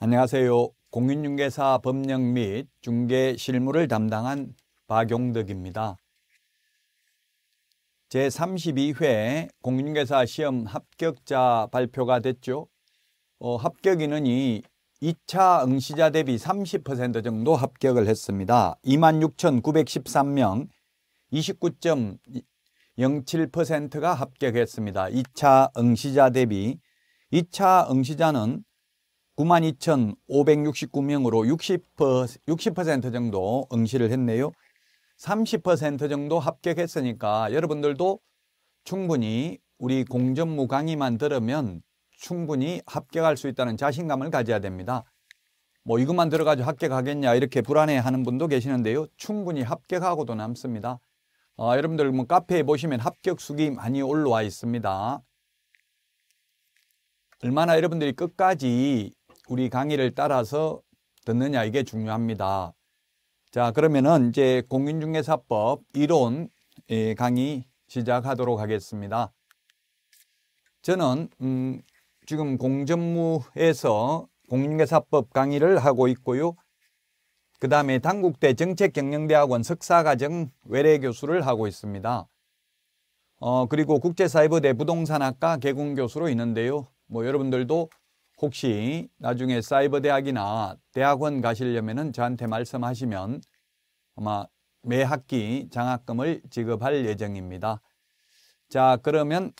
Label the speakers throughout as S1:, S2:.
S1: 안녕하세요. 공인중개사 법령 및 중개 실무를 담당한 박용덕입니다. 제32회 공인중개사 시험 합격자 발표가 됐죠. 어, 합격 인원이 2차 응시자 대비 30% 정도 합격을 했습니다. 26,913명, 29.07%가 합격했습니다. 2차 응시자 대비 2차 응시자는 92,569명으로 60%, 정도 응시를 했네요. 30% 정도 합격했으니까 여러분들도 충분히 우리 공전무 강의만 들으면 충분히 합격할 수 있다는 자신감을 가져야 됩니다. 뭐 이것만 들어가지고 합격하겠냐 이렇게 불안해하는 분도 계시는데요. 충분히 합격하고도 남습니다. 어, 여러분들 뭐 카페에 보시면 합격 수기 많이 올라와 있습니다. 얼마나 여러분들이 끝까지 우리 강의를 따라서 듣느냐 이게 중요합니다. 자 그러면은 이제 공인중개사법 이론 예, 강의 시작하도록 하겠습니다. 저는 음, 지금 공정무에서 공인중개사법 강의를 하고 있고요. 그 다음에 당국대 정책경영대학원 석사과정 외래교수를 하고 있습니다. 어, 그리고 국제사이버대 부동산학과 개공교수로 있는데요. 뭐 여러분들도 혹시 나중에 사이버 대학이나 대학원 가시려면 저한테 말씀하시면 아마 매 학기 장학금을 지급할 예정입니다. 자, 그러면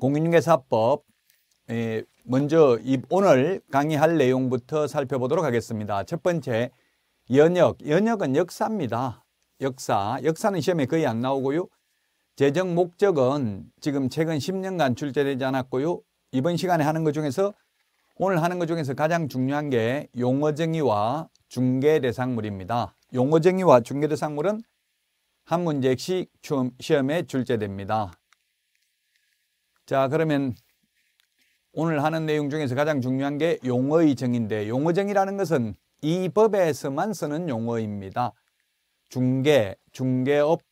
S1: 공인중개사법 예, 먼저 오늘 강의할 내용부터 살펴보도록 하겠습니다. 첫 번째, 연역. 연역은 역사입니다. 역사. 역사는 시험에 거의 안 나오고요. 재정 목적은 지금 최근 10년간 출제되지 않았고요. 이번 시간에 하는 것 중에서 오늘 하는 것 중에서 가장 중요한 게 용어정의와 중개대상물입니다. 용어정의와 중개대상물은 한 문제씩 시험에 출제됩니다. 자 그러면 오늘 하는 내용 중에서 가장 중요한 게 용어의 정의인데 용어 정의라는 것은 이 법에서만 쓰는 용어입니다. 중개, 중개업,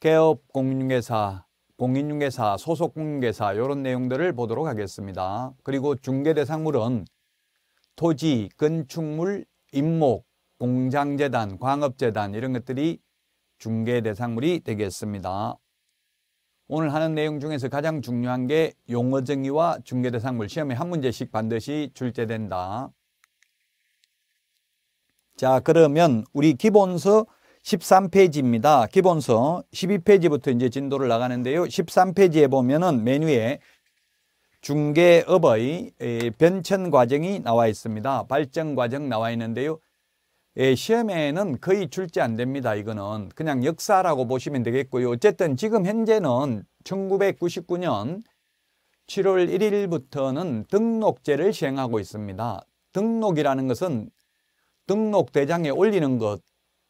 S1: 개업 공인중사 공인중개사, 소속공인중개사 이런 내용들을 보도록 하겠습니다. 그리고 중개대상물은 토지, 건축물, 임목, 공장재단, 광업재단 이런 것들이 중개대상물이 되겠습니다. 오늘 하는 내용 중에서 가장 중요한 게 용어 정의와 중개대상물 시험에 한 문제씩 반드시 출제된다. 자 그러면 우리 기본서 13페이지입니다. 기본서 12페이지부터 이제 진도를 나가는데요. 13페이지에 보면은 메뉴에 중개업의 변천 과정이 나와 있습니다. 발전 과정 나와 있는데요. 예, 시험에는 거의 출제 안 됩니다. 이거는 그냥 역사라고 보시면 되겠고요. 어쨌든 지금 현재는 1999년 7월 1일부터는 등록제를 시행하고 있습니다. 등록이라는 것은 등록 대장에 올리는 것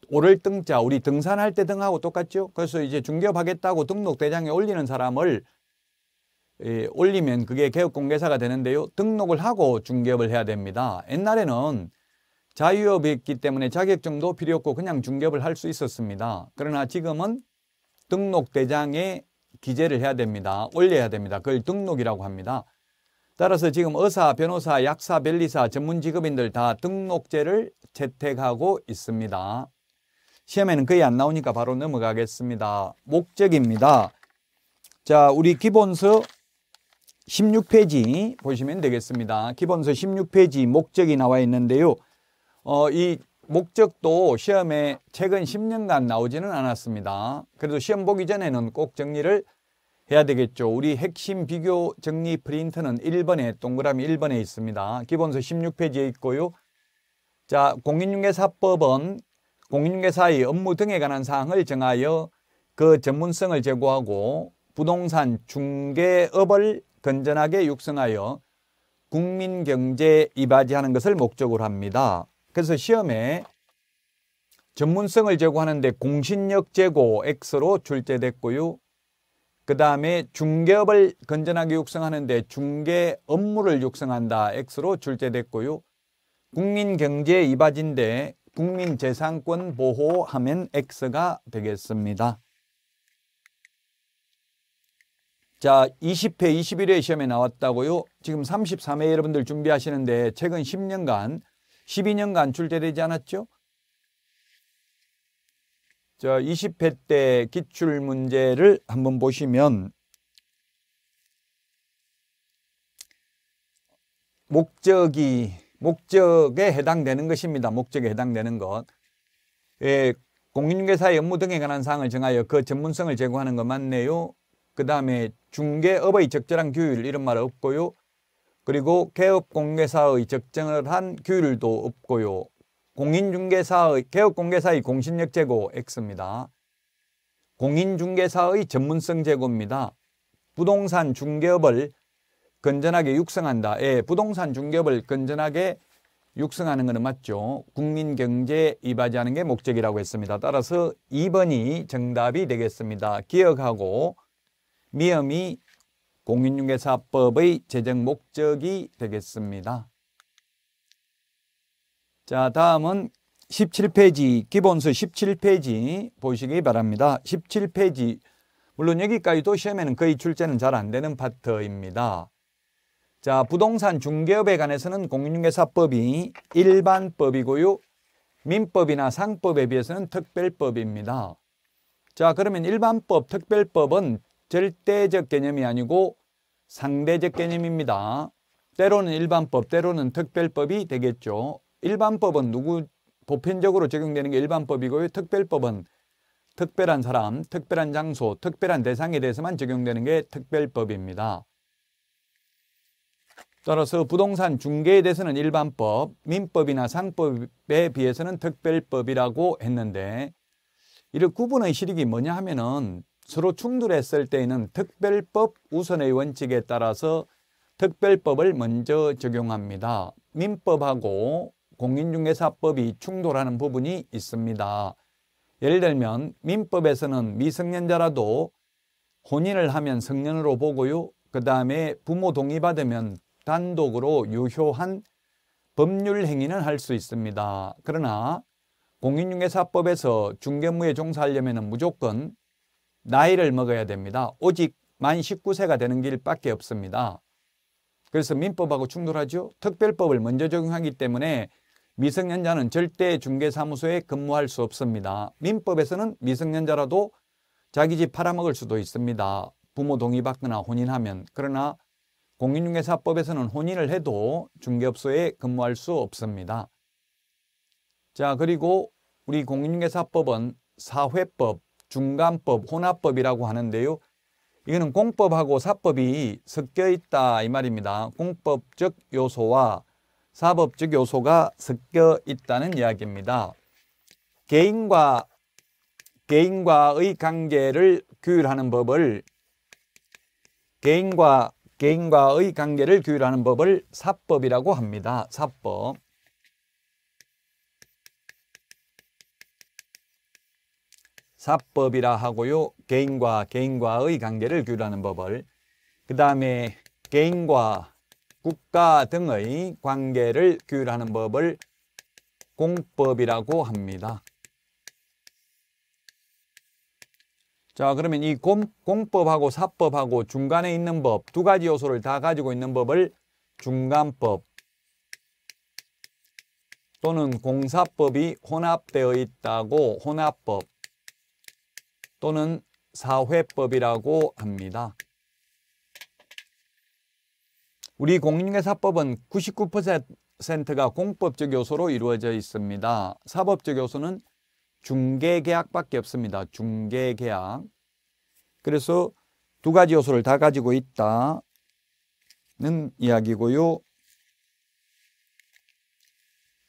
S1: 오를 등자 우리 등산할 때 등하고 똑같죠. 그래서 이제 중개업하겠다고 등록대장에 올리는 사람을 예, 올리면 그게 개업공개사가 되는데요. 등록을 하고 중개업을 해야 됩니다. 옛날에는 자유업이었기 때문에 자격증도 필요 없고 그냥 중개업을 할 수 있었습니다. 그러나 지금은 등록대장에 기재를 해야 됩니다. 올려야 됩니다. 그걸 등록이라고 합니다. 따라서 지금 의사, 변호사, 약사, 변리사, 전문 직업인들 다 등록제를 채택하고 있습니다. 시험에는 거의 안 나오니까 바로 넘어가겠습니다. 목적입니다. 자, 우리 기본서 16페이지 보시면 되겠습니다. 기본서 16페이지 목적이 나와 있는데요. 어, 이 목적도 시험에 최근 10년간 나오지는 않았습니다. 그래도 시험 보기 전에는 꼭 정리를 해야 되겠죠. 우리 핵심 비교 정리 프린트는 1번에 동그라미 1번에 있습니다. 기본서 16페이지에 있고요. 자, 공인중개사법은 공인중개사의 업무 등에 관한 사항을 정하여 그 전문성을 제고하고 부동산 중개업을 건전하게 육성하여 국민 경제에 이바지하는 것을 목적으로 합니다. 그래서 시험에 전문성을 제고하는데 공신력 제고 X로 출제됐고요. 그 다음에 중개업을 건전하게 육성하는데 중개 업무를 육성한다 X로 출제됐고요. 국민 경제에 이바진데 국민재산권 보호하면 X가 되겠습니다. 자, 20회, 21회 시험에 나왔다고요? 지금 33회 여러분들 준비하시는데 최근 10년간, 12년간 출제되지 않았죠? 자, 20회 때 기출 문제를 한번 보시면 목적이 목적에 해당되는 것입니다. 목적에 해당되는 것. 예, 공인중개사의 업무 등에 관한 사항을 정하여 그 전문성을 제고하는 것 맞네요. 그 다음에 중개업의 적절한 규율 이런 말 없고요. 그리고 개업공개사의 적정한 규율도 없고요. 공인중개사의 개업공개사의 공신력 제고 X입니다. 공인중개사의 전문성 제고입니다. 부동산 중개업을 건전하게 육성한다. 예, 부동산 중개업을 건전하게 육성하는 것은 맞죠. 국민 경제에 이바지하는 게 목적이라고 했습니다. 따라서 2번이 정답이 되겠습니다. 기억하고 미음이 공인중개사법의 제정 목적이 되겠습니다. 자, 다음은 17페이지 기본서 17페이지 보시기 바랍니다. 17페이지 물론 여기까지도 시험에는 거의 출제는 잘 안 되는 파트입니다. 자, 부동산 중개업에 관해서는 공인중개사법이 일반법이고요. 민법이나 상법에 비해서는 특별법입니다. 자, 그러면 일반법, 특별법은 절대적 개념이 아니고 상대적 개념입니다. 때로는 일반법, 때로는 특별법이 되겠죠. 일반법은 누구 보편적으로 적용되는 게 일반법이고요. 특별법은 특별한 사람, 특별한 장소, 특별한 대상에 대해서만 적용되는 게 특별법입니다. 따라서 부동산 중개에 대해서는 일반법, 민법이나 상법에 비해서는 특별법이라고 했는데 이를 구분의 실익이 뭐냐 하면은 서로 충돌했을 때에는 특별법 우선의 원칙에 따라서 특별법을 먼저 적용합니다. 민법하고 공인중개사법이 충돌하는 부분이 있습니다. 예를 들면 민법에서는 미성년자라도 혼인을 하면 성년으로 보고요. 그 다음에 부모 동의받으면 단독으로 유효한 법률 행위는 할 수 있습니다. 그러나 공인중개사법에서 중개무에 종사하려면 무조건 나이를 먹어야 됩니다. 오직 만 19세가 되는 길밖에 없습니다. 그래서 민법하고 충돌하죠. 특별법을 먼저 적용하기 때문에 미성년자는 절대 중개사무소에 근무할 수 없습니다. 민법에서는 미성년자라도 자기 집 팔아먹을 수도 있습니다. 부모 동의 받거나 혼인하면. 그러나 공인중개사법에서는 혼인을 해도 중개업소에 근무할 수 없습니다. 자 그리고 우리 공인중개사법은 사회법, 중간법, 혼합법이라고 하는데요. 이거는 공법하고 사법이 섞여 있다 이 말입니다. 공법적 요소와 사법적 요소가 섞여 있다는 이야기입니다. 개인과 개인과의 관계를 규율하는 법을 개인과 개인과의 관계를 규율하는 법을 사법이라고 합니다. 사법. 사법이라 하고요. 개인과 개인과의 관계를 규율하는 법을 그 다음에 개인과 국가 등의 관계를 규율하는 법을 공법이라고 합니다. 자 그러면 이 공, 공법하고 사법하고 중간에 있는 법 두 가지 요소를 다 가지고 있는 법을 중간법 또는 공사법이 혼합되어 있다고 혼합법 또는 사회법이라고 합니다. 우리 공인중개사법은 99%가 공법적 요소로 이루어져 있습니다. 사법적 요소는 중개계약밖에 없습니다. 중개계약. 그래서 두 가지 요소를 다 가지고 있다는 이야기고요.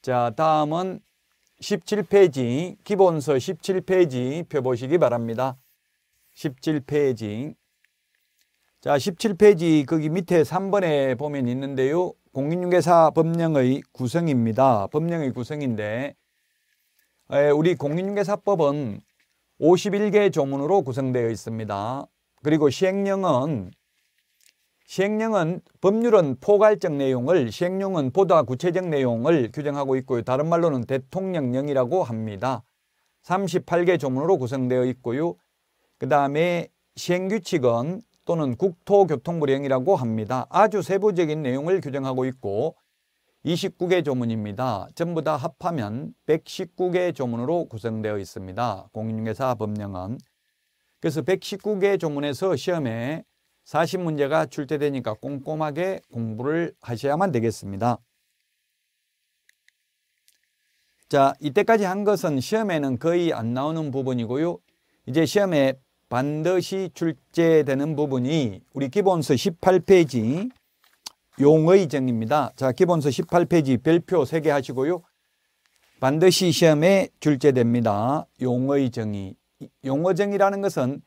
S1: 자, 다음은 17페이지, 기본서 17페이지 펴보시기 바랍니다. 17페이지. 자, 17페이지 거기 밑에 3번에 보면 있는데요. 공인중개사 법령의 구성입니다. 법령의 구성인데 예, 우리 공인중개사법은 51개 조문으로 구성되어 있습니다. 그리고 시행령은 시행령은 법률은 포괄적 내용을 시행령은 보다 구체적 내용을 규정하고 있고요. 다른 말로는 대통령령이라고 합니다. 38개 조문으로 구성되어 있고요. 그 다음에 시행규칙은 또는 국토교통부령이라고 합니다. 아주 세부적인 내용을 규정하고 있고 29개 조문입니다. 전부 다 합하면 119개 조문으로 구성되어 있습니다. 공인중개사 법령은. 그래서 119개 조문에서 시험에 40문제가 출제되니까 꼼꼼하게 공부를 하셔야만 되겠습니다. 자, 이때까지 한 것은 시험에는 거의 안 나오는 부분이고요. 이제 시험에 반드시 출제되는 부분이 우리 기본서 18페이지 용의정입니다. 자, 기본서 18페이지 별표 3개 하시고요. 반드시 시험에 출제됩니다. 용의정의. 용어정이라는 것은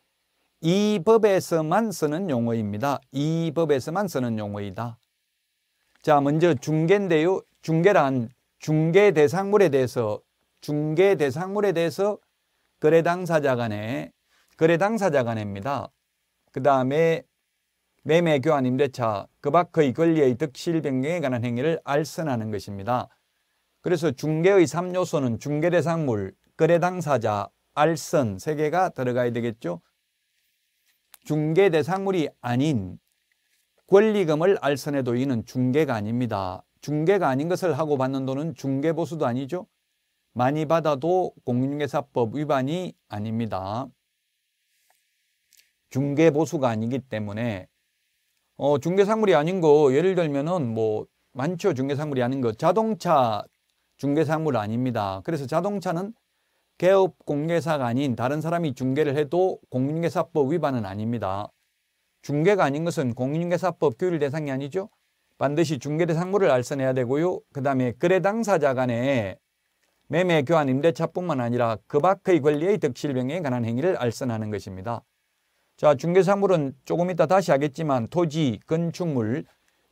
S1: 이 법에서만 쓰는 용어입니다. 이 법에서만 쓰는 용어이다. 자, 먼저 중개인데요. 중계란 중개 대상물에 대해서 중개 대상물에 대해서 거래 당사자 간에 거래 당사자 간입니다. 그 다음에 매매 교환 임대차 그밖의 권리의 득실 변경에 관한 행위를 알선하는 것입니다. 그래서 중개의 3요소는 중개 대상물, 거래 당사자, 알선 3개가 들어가야 되겠죠. 중개 대상물이 아닌 권리금을 알선해도 이는 중개가 아닙니다. 중개가 아닌 것을 하고 받는 돈은 중개보수도 아니죠. 많이 받아도 공인중개사법 위반이 아닙니다. 중개보수가 아니기 때문에 어, 중개상물이 아닌 거 예를 들면은 뭐 많죠. 중개상물이 아닌 거. 자동차 중개상물 아닙니다. 그래서 자동차는 개업 공개사가 아닌 다른 사람이 중개를 해도 공인중개사법 위반은 아닙니다. 중개가 아닌 것은 공인중개사법 규율 대상이 아니죠. 반드시 중개대상물을 알선해야 되고요. 그 다음에 거래 당사자 간에 매매, 교환, 임대차뿐만 아니라 그 밖의 권리의 득실변경에 관한 행위를 알선하는 것입니다. 자, 중개상물은 조금 이따 다시 하겠지만 토지, 건축물,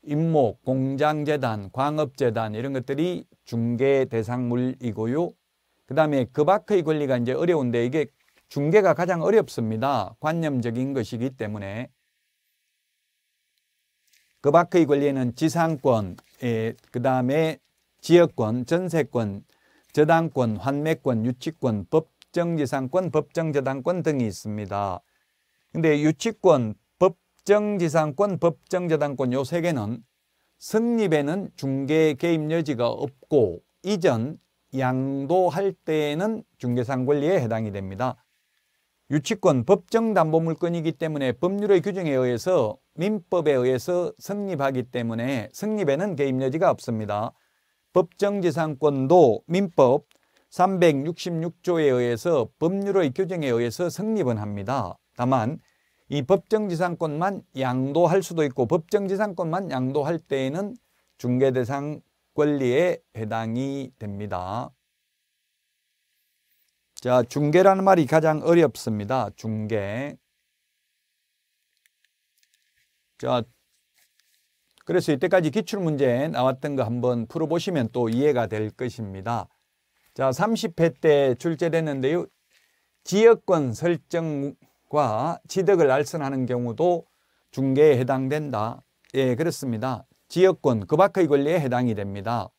S1: 임목, 공장재단, 광업재단 이런 것들이 중개 대상물이고요. 그 다음에 그 밖의 권리가 이제 어려운데 이게 중개가 가장 어렵습니다. 관념적인 것이기 때문에. 그 밖의 권리에는 지상권, 예, 그 다음에 지역권, 전세권, 저당권, 환매권, 유치권, 법정지상권, 법정저당권 등이 있습니다. 근데 유치권, 법정지상권, 법정저당권 요 세 개는 성립에는 중개 개입 여지가 없고 이전 양도할 때에는 중개상 권리에 해당이 됩니다. 유치권 법정담보물권이기 때문에 법률의 규정에 의해서 민법에 의해서 성립하기 때문에 성립에는 개입 여지가 없습니다. 법정지상권도 민법 366조에 의해서 법률의 규정에 의해서 성립은 합니다. 다만 이 법정지상권만 양도할 수도 있고 법정지상권만 양도할 때에는 중개대상 권리에 해당이 됩니다. 자, 중개라는 말이 가장 어렵습니다. 중개. 자, 그래서 이때까지 기출문제 나왔던 거 한번 풀어보시면 또 이해가 될 것입니다. 자, 30회 때 출제됐는데요. 지역권 설정 과지득을 알선하는 경우도 중개에 해당된다. 예, 그렇습니다. 지역권, 그 밖의 권리에 해당이 됩니다.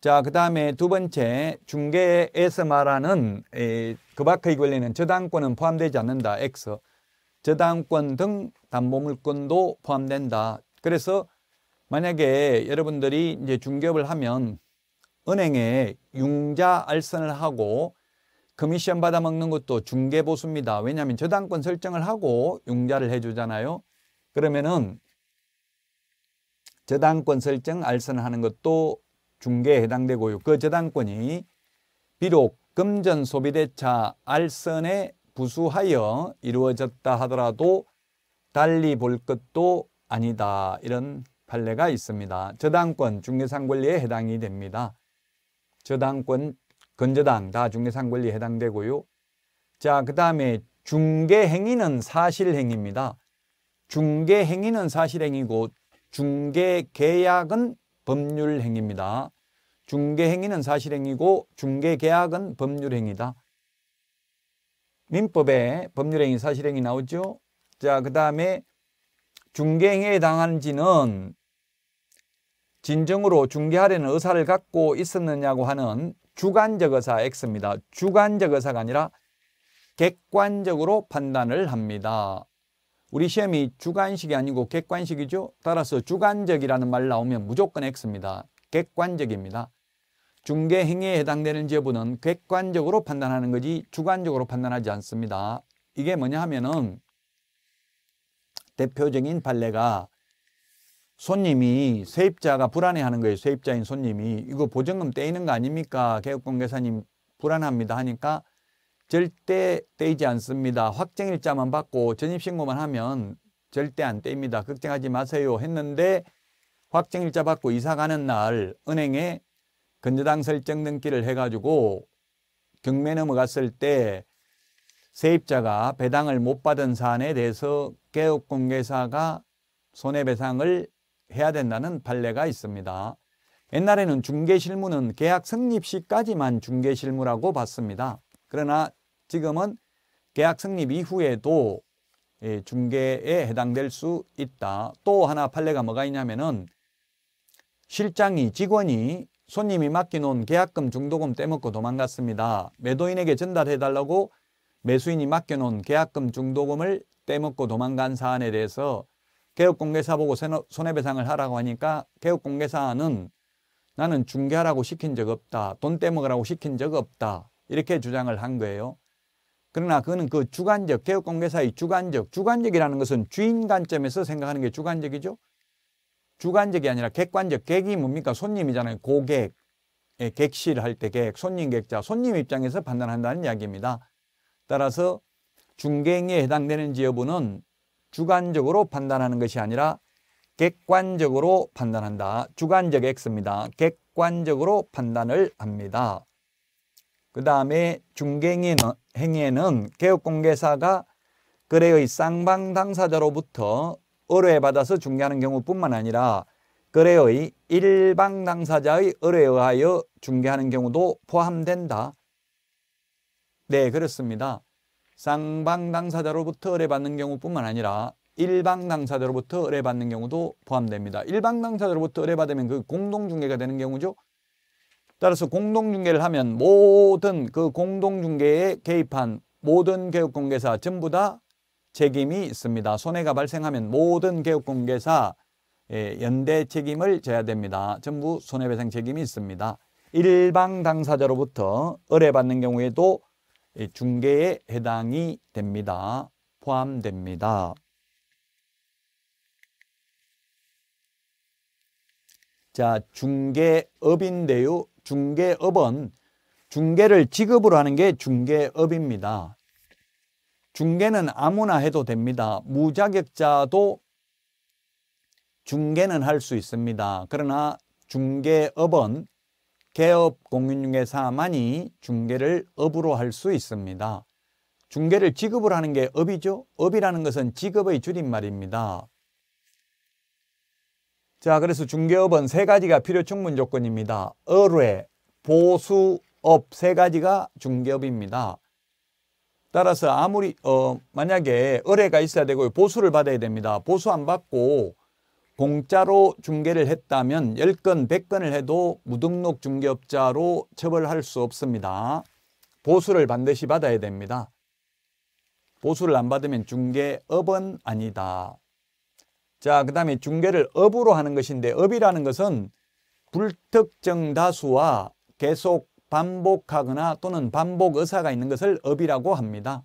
S1: 자, 그 다음에 두 번째, 중개에서 말하는 에, 예, 그 밖의 권리는 저당권은 포함되지 않는다. X. 저당권 등 담보물권도 포함된다. 그래서 만약에 여러분들이 이제 중개업을 하면 은행에 융자 알선을 하고 커미션 받아먹는 것도 중개보수입니다. 왜냐하면 저당권 설정을 하고 융자를 해주잖아요. 그러면은 저당권 설정 알선하는 것도 중개에 해당되고요. 그 저당권이 비록 금전 소비대차 알선에 부수하여 이루어졌다 하더라도 달리 볼 것도 아니다. 이런 판례가 있습니다. 저당권 중개상 권리에 해당이 됩니다. 저당권 건재당다중개상권리에 해당되고요. 자, 그 다음에 중개행위는 사실행위입니다. 중개행위는 사실행위고 중개계약은 법률행위입니다. 중개행위는 사실행위고 중개계약은 법률행위다. 민법에 법률행위, 사실행위 나오죠. 자, 그 다음에 중개행위에 해당한지는 진정으로 중개하려는 의사를 갖고 있었느냐고 하는 주관적 의사 X입니다. 주관적 의사가 아니라 객관적으로 판단을 합니다. 우리 시험이 주관식이 아니고 객관식이죠. 따라서 주관적이라는 말 나오면 무조건 X입니다. 객관적입니다. 중개 행위에 해당되는 여부는 객관적으로 판단하는 거지 주관적으로 판단하지 않습니다. 이게 뭐냐 하면은 대표적인 판례가 손님이 세입자가 불안해하는 거예요. 세입자인 손님이 이거 보증금 떼이는 거 아닙니까? 개업공개사님 불안합니다 하니까 절대 떼이지 않습니다. 확정일자만 받고 전입신고만 하면 절대 안 떼입니다. 걱정하지 마세요 했는데 확정일자 받고 이사 가는 날 은행에 근저당 설정 등기를 해가지고 경매 넘어갔을 때 세입자가 배당을 못 받은 사안에 대해서 개업공개사가 손해배상을 해야 된다는 판례가 있습니다. 옛날에는 중개실무는 계약 성립 시까지만 중개실무라고 봤습니다. 그러나 지금은 계약 성립 이후에도 예, 중개에 해당될 수 있다. 또 하나 판례가 뭐가 있냐면은 실장이 직원이 손님이 맡겨놓은 계약금 중도금 떼먹고 도망갔습니다. 매도인에게 전달해달라고 매수인이 맡겨놓은 계약금 중도금을 떼먹고 도망간 사안에 대해서 개업공개사 보고 손해배상을 하라고 하니까 개업공개사는 나는 중개하라고 시킨 적 없다. 돈 떼먹으라고 시킨 적 없다. 이렇게 주장을 한 거예요. 그러나 그거는 그 주관적, 개업공개사의 주관적, 주관적이라는 것은 주인 관점에서 생각하는 게 주관적이죠. 주관적이 아니라 객관적, 객이 뭡니까? 손님이잖아요. 고객, 예, 객실 할 때 객, 손님 객자, 손님 입장에서 판단한다는 이야기입니다. 따라서 중개행위에 해당되는지 여부는 주관적으로 판단하는 것이 아니라 객관적으로 판단한다. 주관적 X입니다. 객관적으로 판단을 합니다. 그 다음에 중갱행위에는 개업공개사가 거래의 쌍방 당사자로부터 의뢰받아서 중개하는 경우뿐만 아니라 거래의 일방 당사자의 의뢰에 의하여 중개하는 경우도 포함된다. 네, 그렇습니다. 쌍방 당사자로부터 의뢰받는 경우뿐만 아니라 일방 당사자로부터 의뢰받는 경우도 포함됩니다. 일방 당사자로부터 의뢰받으면 그 공동중개가 되는 경우죠. 따라서 공동중개를 하면 모든 그 공동중개에 개입한 모든 개업공개사 전부 다 책임이 있습니다. 손해가 발생하면 모든 개업공개사 예, 연대 책임을 져야 됩니다. 전부 손해배상 책임이 있습니다. 일방 당사자로부터 의뢰받는 경우에도 예, 중개에 해당이 됩니다. 포함됩니다. 자, 중개업인데요. 중개업은 중개를 직업으로 하는 게 중개업입니다. 중개는 아무나 해도 됩니다. 무자격자도 중개는 할 수 있습니다. 그러나 중개업은 개업 공인중개사만이 중개를 업으로 할 수 있습니다. 중개를 직업을 하는 게 업이죠. 업이라는 것은 직업의 줄임말입니다. 자, 그래서 중개업은 세 가지가 필요 충분 조건입니다. 의뢰, 보수, 업 세 가지가 중개업입니다. 따라서 아무리 어 만약에 의뢰가 있어야 되고 보수를 받아야 됩니다. 보수 안 받고 공짜로 중개를 했다면 10건, 100건을 해도 무등록 중개업자로 처벌할 수 없습니다. 보수를 반드시 받아야 됩니다. 보수를 안 받으면 중개업은 아니다. 자, 그 다음에 중개를 업으로 하는 것인데 업이라는 것은 불특정 다수와 계속 반복하거나 또는 반복 의사가 있는 것을 업이라고 합니다.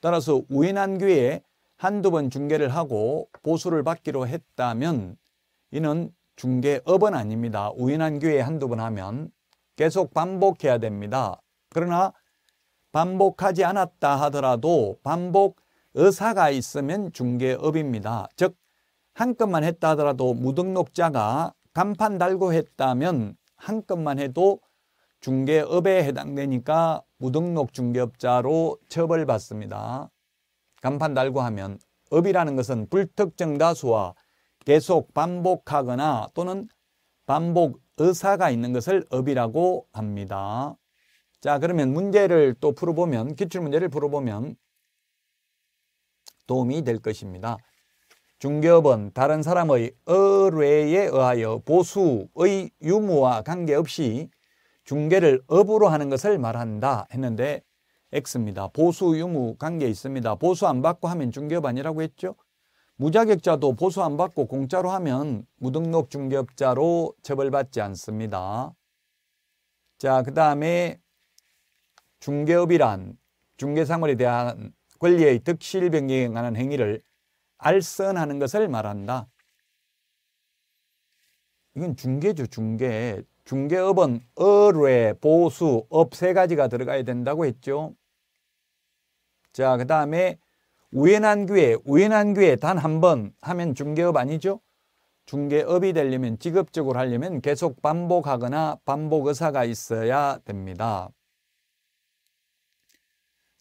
S1: 따라서 우인한 귀에 한두 번 중개를 하고 보수를 받기로 했다면 이는 중개업은 아닙니다. 우연한 기회에 한두 번 하면 계속 반복해야 됩니다. 그러나 반복하지 않았다 하더라도 반복 의사가 있으면 중개업입니다. 즉, 한 건만 했다 하더라도 무등록자가 간판 달고 했다면 한 건만 해도 중개업에 해당되니까 무등록 중개업자로 처벌받습니다. 간판 달고 하면 업이라는 것은 불특정 다수와 계속 반복하거나 또는 반복 의사가 있는 것을 업이라고 합니다. 자 그러면 문제를 또 풀어보면 기출문제를 풀어보면 도움이 될 것입니다. 중개업은 다른 사람의 의뢰에 의하여 보수의 유무와 관계없이 중개를 업으로 하는 것을 말한다 했는데 X입니다. 보수 유무 관계 있습니다. 보수 안 받고 하면 중개업 아니라고 했죠? 무자격자도 보수 안 받고 공짜로 하면 무등록 중개업자로 처벌받지 않습니다. 자, 그 다음에 중개업이란 중개상물에 대한 권리의 득실 변경에 관한 행위를 알선하는 것을 말한다. 이건 중개죠, 중개. 중개업은 의뢰, 보수, 업 세 가지가 들어가야 된다고 했죠. 자, 그 다음에 우연한 기회, 우연한 기회 단 한 번 하면 중개업 아니죠? 중개업이 되려면 직업적으로 하려면 계속 반복하거나 반복 의사가 있어야 됩니다.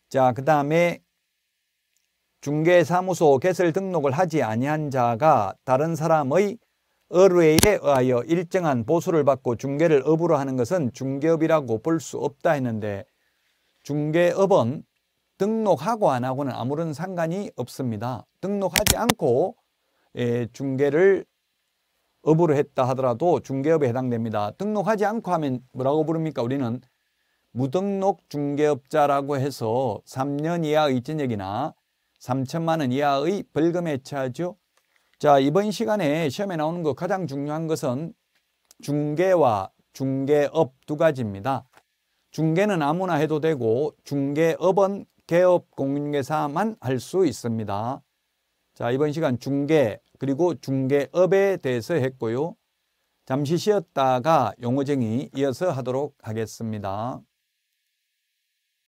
S1: 자, 그 다음에 중개사무소 개설 등록을 하지 아니한 자가 다른 사람의 의뢰에 의하여 일정한 보수를 받고 중개를 업으로 하는 것은 중개업이라고 볼 수 없다 했는데 중개업은 등록하고 안 하고는 아무런 상관이 없습니다. 등록하지 않고 예, 중개를 업으로 했다 하더라도 중개업에 해당됩니다. 등록하지 않고 하면 뭐라고 부릅니까? 우리는 무등록 중개업자라고 해서 3년 이하의 전역이나 3천만 원 이하의 벌금에 처하죠. 자, 이번 시간에 시험에 나오는 것 가장 중요한 것은 중개와 중개업 두 가지입니다. 중개는 아무나 해도 되고 중개업은 개업 공인중개사만 할 수 있습니다. 자, 이번 시간 중개 그리고 중개업에 대해서 했고요. 잠시 쉬었다가 용어쟁이 이어서 하도록 하겠습니다.